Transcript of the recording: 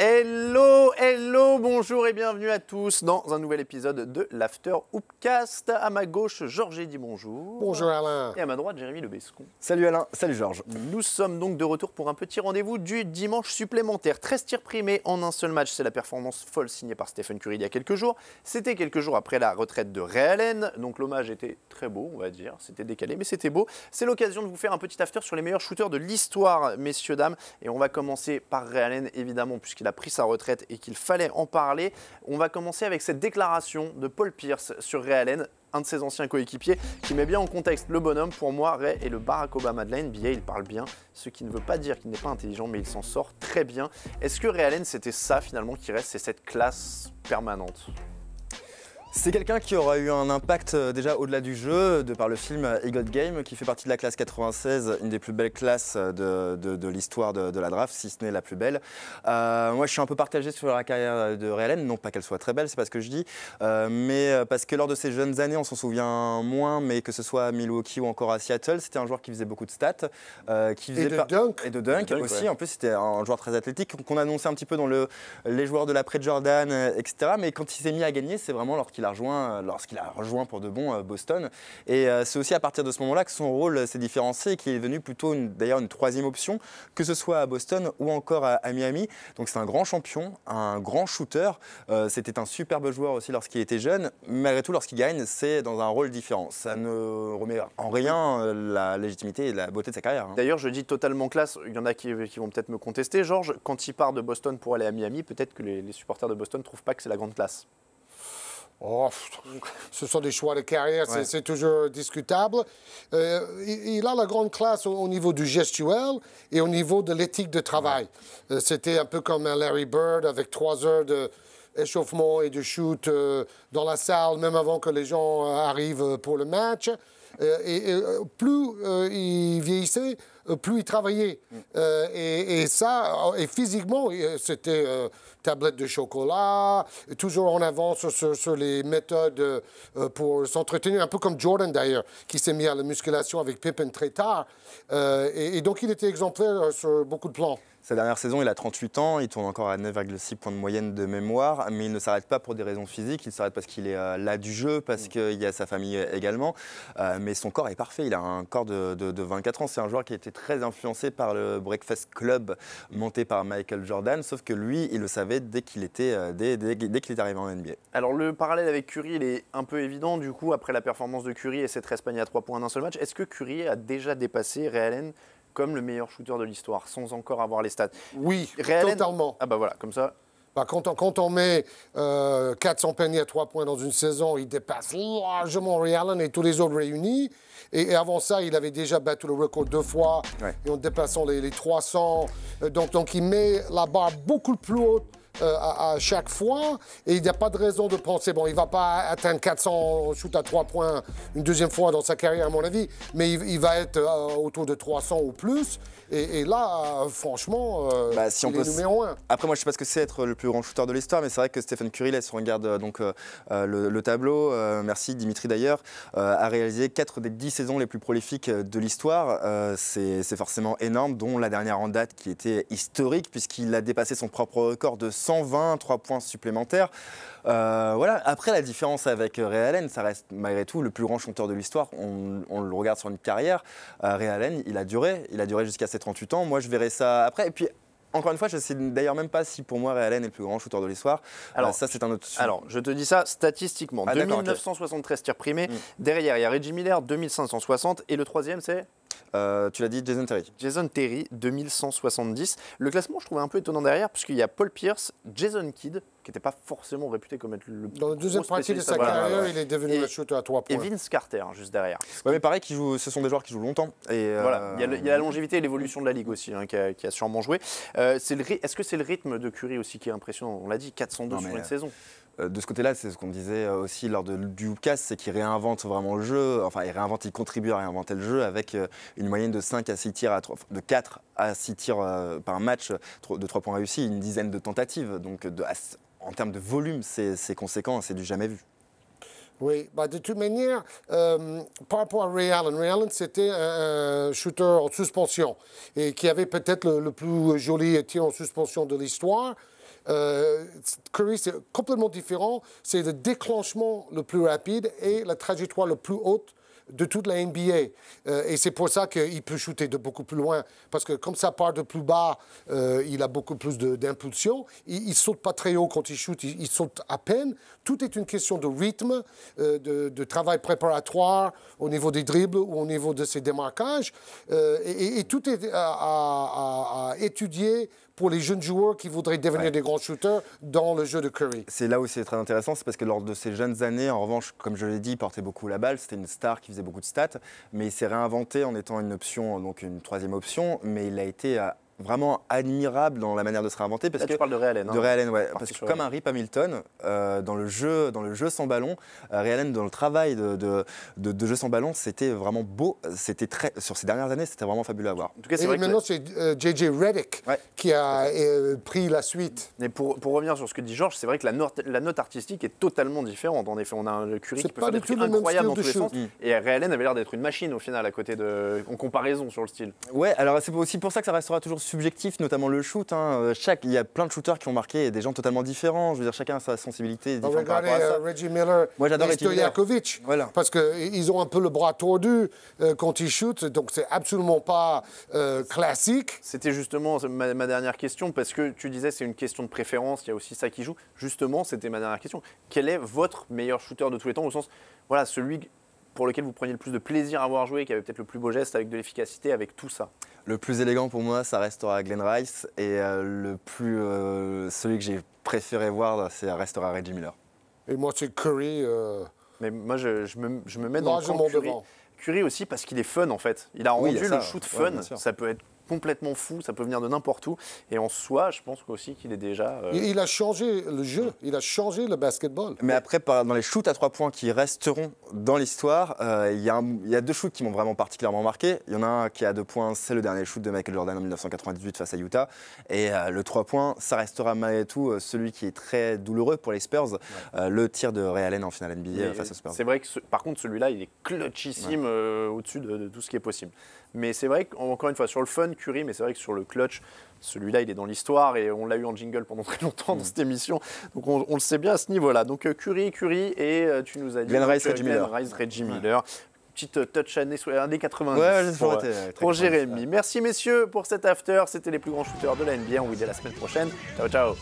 Hello, hello, bonjour et bienvenue à tous dans un nouvel épisode de l'After Hoopcast. À ma gauche, Georges dit bonjour. Bonjour Alain. Et à ma droite, Jérémy Lebescon. Salut Alain, salut Georges. Nous sommes donc de retour pour un petit rendez-vous du dimanche supplémentaire. 13 tirs primés en un seul match, c'est la performance folle signée par Stephen Curry il y a quelques jours. C'était quelques jours après la retraite de Ray Allen, donc l'hommage était très beau, on va dire. C'était décalé, mais c'était beau. C'est l'occasion de vous faire un petit after sur les meilleurs shooters de l'histoire, messieurs, dames. Et on va commencer par Ray Allen, évidemment, puisqu'il a pris sa retraite et qu'il fallait en parler. On va commencer avec cette déclaration de Paul Pierce sur Ray Allen un de ses anciens coéquipiers, qui met bien en contexte le bonhomme. Pour moi, Ray est le Barack Obama de la il parle bien, ce qui ne veut pas dire qu'il n'est pas intelligent, mais il s'en sort très bien. Est-ce que Ray Allen, c'était ça finalement qui reste, c'est cette classe permanente c'est quelqu'un qui aura eu un impact euh, déjà au-delà du jeu, de par le film *Eagle Game, qui fait partie de la classe 96, une des plus belles classes euh, de, l'histoire de, la draft, si ce n'est la plus belle. Euh, moi, je suis un peu partagé sur la carrière de Realen, non pas qu'elle soit très belle, c'est pas ce que je dis, mais parce que lors de ses jeunes années, on s'en souvient moins, mais que ce soit à Milwaukee ou encore à Seattle, c'était un joueur qui faisait beaucoup de stats, qui faisait et, dunk. et de dunk, aussi. En plus, c'était un joueur très athlétique qu'on annonçait un petit peu dans le les joueurs de l'après Jordan, etc. Mais quand il s'est mis à gagner, c'est vraiment alors a euh, lorsqu'il a rejoint pour de bon euh, Boston. Et euh, c'est aussi à partir de ce moment-là que son rôle s'est différencié et qu'il est devenu plutôt d'ailleurs une troisième option, que ce soit à Boston ou encore à, Miami. Donc c'est un grand champion, un grand shooter. C'était un superbe joueur aussi lorsqu'il était jeune. Malgré tout, lorsqu'il gagne, c'est dans un rôle différent. Ça ne remet en rien la légitimité et la beauté de sa carrière. Hein. D'ailleurs, je dis totalement classe. Il y en a qui, vont peut-être me contester. Georges, quand il part de Boston pour aller à Miami, peut-être que les, les supporters de Boston ne trouvent pas que c'est la grande classe. Oh, ce sont des choix de carrière, c'est toujours discutable. Euh, il, a la grande classe au, niveau du gestuel et au niveau de l'éthique de travail. Euh, c'était un peu comme un Larry Bird avec trois heures de échauffement et de shoot euh, dans la salle, même avant que les gens arrivent pour le match. et plus il vieillissait, euh, plus il travaillait. Mm. Euh, et, ça, euh, et physiquement, c'était tablette de chocolat, toujours en avance sur, les méthodes pour s'entretenir, un peu comme Jordan d'ailleurs, qui s'est mis à la musculation avec Pippen très tard. Et, donc il était exemplaire sur beaucoup de plans. Sa dernière saison, il a 38 ans, il tourne encore à 9,6 points de moyenne de mémoire, mais il ne s'arrête pas pour des raisons physiques, il s'arrête parce qu'il est là du jeu, parce mm. qu'il y a sa famille également, mais son corps est parfait, il a un corps de, de 24 ans, c'est un joueur qui était très influencé par le Breakfast Club monté par Michael Jordan, sauf que lui, il le savait dès qu'il était, euh, dès, qu'il est arrivé en NBA. Alors le parallèle avec Curry, il est un peu évident du coup après la performance de Curry et cette Espagne à 3 points d'un seul match. Est-ce que Curry a déjà dépassé Ray comme le meilleur shooter de l'histoire sans encore avoir les stats Oui, totalement. ah bah voilà, comme ça, bah, quand, on, quand, on, met 400 euh, paniers à 3 points dans une saison, il dépasse largement Ray Allen et tous les autres réunis. Et, avant ça, il avait déjà battu le record deux fois et en dépassant les, 300. Euh, donc, donc il met la barre beaucoup plus haute euh, à, chaque fois. Et il n'y a pas de raison de penser, bon, il ne va pas atteindre 400 shoot à 3 points une deuxième fois dans sa carrière, à mon avis, mais il, va être euh, autour de 300 ou plus. Et, là, euh, franchement, bah, si il on est numéro 1. Après, moi, je ne sais pas ce que c'est être le plus grand shooter de l'histoire, mais c'est vrai que Stephen Curry, là, si on regarde donc, le, tableau, merci Dimitri d'ailleurs, a réalisé 4 des 10 saisons les plus prolifiques de l'histoire. c'est forcément énorme, dont la dernière en date qui était historique, puisqu'il a dépassé son propre record de 3 points supplémentaires. Euh, voilà. Après, la différence avec euh, Ray ça reste malgré tout le plus grand chanteur de l'histoire. On, le regarde sur une carrière. Euh, Realen, il a duré. Il a duré jusqu'à ses 38 ans. Moi, je verrai ça après. Et puis, encore une fois, je ne sais d'ailleurs même pas si pour moi Ray Allen est le plus grand chanteur de l'histoire. Alors, ça, c'est un autre sujet. Alors, je te dis ça statistiquement. 2973 ah, tirs primés. Mm. Derrière, il y a Reggie Miller, 2560. Et le troisième, c'est euh, tu l'as dit, Jason Terry. Jason Terry, 2170. Le classement, je trouvais un peu étonnant derrière, puisqu'il y a Paul Pierce, Jason Kidd, qui n'était pas forcément réputé comme être le Dans le deuxième partie de sa carrière, il est devenu le à 3 points. Et Vince Carter, juste derrière. Oui, mais pareil, qui ce sont des joueurs qui jouent longtemps. Et euh, voilà, il y, a la longévité et l'évolution de la ligue aussi, hein, qui, a, sûrement joué. Euh, est-ce que c'est le rythme de Curry aussi qui est impressionnant On l'a dit, 402 sur une saison. Euh, de ce côté-là, c'est ce qu'on disait euh, aussi lors de, du Hoopcast, c'est qu'il réinvente vraiment le jeu, enfin il réinvente, il contribue à réinventer le jeu avec euh, une moyenne de 5 à 6 tirs, de 4 à 6 tirs par match, de 3 points réussis, une dizaine de tentatives. Donc de, en termes de volume, c'est conséquent, c'est du jamais vu. Oui, bah de toute manière, par rapport à Ray Allen, Ray Allen, c'était un, shooter en suspension et qui avait peut-être le, plus joli tir en suspension de l'histoire. Euh, Curry, c'est complètement différent. C'est le déclenchement le plus rapide et la trajectoire le plus haute de toute la NBA. Euh, et c'est pour ça qu'il peut shooter de beaucoup plus loin. Parce que comme ça part de plus bas, euh, il a beaucoup plus d'impulsion. Il, ne saute pas très haut quand il shoot, il, saute à peine. Tout est une question de rythme, de, travail préparatoire au niveau des dribbles ou au niveau de ses démarquages. Et, tout est à, à étudier pour les jeunes joueurs qui voudraient devenir des grands shooters dans le jeu de Curry. C'est là où c'est très intéressant, c'est parce que lors de ses jeunes années, en revanche, comme je l'ai dit, il portait beaucoup la balle, c'était une star qui faisait beaucoup de stats, mais il s'est réinventé en étant une option, donc une troisième option, mais il a été à vraiment admirable dans la manière de se réinventer. Parce que, tu parles de Ray hein. de ouais. Parce que comme un Rip Hamilton, euh, dans, le jeu, dans le jeu sans ballon, euh, dans le travail de, de, jeu sans ballon, c'était vraiment beau. C'était très, sur ces dernières années, c'était vraiment fabuleux à voir. En tout cas, c'est maintenant, c'est euh, JJ Reddick qui a euh, pris la suite. Mais pour, pour, revenir sur ce que dit Georges, c'est vrai que la note, la note artistique est totalement différente. En effet, on a un Curie qui peut pas faire des trucs incroyables dans tous les sens. Mm. Et Ray avait l'air d'être une machine, au final, à côté de, en comparaison sur le style. Ouais, alors c'est aussi pour ça que ça restera toujours subjectif, notamment le shoot. Hein. Euh, chaque, il y a plein de shooters qui ont marqué des gens totalement différents. Je veux dire, chacun a sa sensibilité. Bah, différente euh, Reggie Miller Moi, j'adore Stojakovic. Voilà. Parce qu'ils ont un peu le bras tordu euh, quand ils shootent, donc c'est absolument pas classique. C'était justement ma, ma, dernière question, parce que tu disais c'est une question de préférence, il y a aussi ça qui joue. Justement, c'était ma dernière question. Quel est votre meilleur shooter de tous les temps, au sens, voilà, celui pour lequel vous preniez le plus de plaisir à avoir joué, qui avait peut-être le plus beau geste avec de l'efficacité, avec tout ça Le plus élégant pour moi, ça restera Glenn Rice. Et euh, le plus, euh, celui que j'ai préféré voir, ça restera Reggie Miller. Et moi, c'est Curry. Euh, Mais moi, je, me, mets dans le camp Curry. Curry aussi parce qu'il est fun en fait. Il a rendu le shoot fun. ça peut être complètement fou, ça peut venir de n'importe où. Et en soi, je pense aussi qu'il est déjà. Euh, il, a changé le jeu, il a changé le basketball. Mais après, dans les shoots à trois points qui resteront dans l'histoire, euh, il, il y, a deux shoots qui m'ont vraiment particulièrement marqué. Il y en a un qui a deux points, c'est le dernier shoot de Michael Jordan en 1998 face à Utah. Et euh, le trois points, ça restera malgré tout celui qui est très douloureux pour les Spurs, le tir de Ray Allen en finale NBA face aux Spurs. C'est vrai que par contre, celui-là, il est clutchissime au-dessus de, de, tout ce qui est possible. Mais c'est vrai qu'encore une fois, sur le fun, Curie, mais c'est vrai que sur le clutch, celui-là, il est dans l'histoire et on l'a eu en jingle pendant très longtemps dans mm. cette émission. Donc on, le sait bien à ce niveau-là. Donc euh, Curie, Curie, et euh, tu nous as dit. Glenn Rice, Reggie Miller. Rice, Reggie Miller petite euh, touch année, 90 ouais, pour Jérémy. Merci messieurs pour cet after. C'était les plus grands shooters de la NBA. On vous dit à la semaine prochaine. Ciao, ciao.